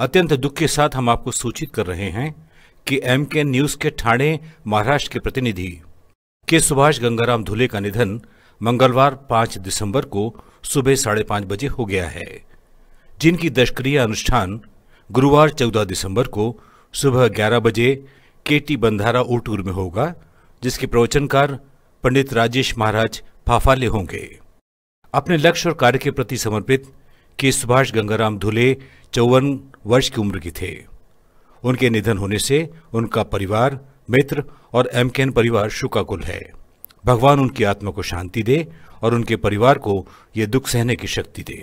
अत्यंत दुख के साथ हम आपको सूचित कर रहे हैं कि एम के न्यूज के ठाणे महाराष्ट्र के प्रतिनिधि के सुभाष गंगाराम धुले का निधन मंगलवार 5 दिसंबर को सुबह साढ़े पांच बजे हो गया है जिनकी दशक्रिय अनुष्ठान गुरुवार 14 दिसंबर को सुबह 11 बजे केटी बंधारा ओटूर में होगा जिसके प्रवचनकार पंडित राजेश महाराज फाफाले होंगे अपने लक्ष्य और कार्य के प्रति समर्पित के सुभाष गंगाराम धुले चौवन वर्ष की उम्र के थे उनके निधन होने से उनका परिवार मित्र और एमकेन परिवार शुकाकुल है भगवान उनकी आत्मा को शांति दे और उनके परिवार को ये दुख सहने की शक्ति दे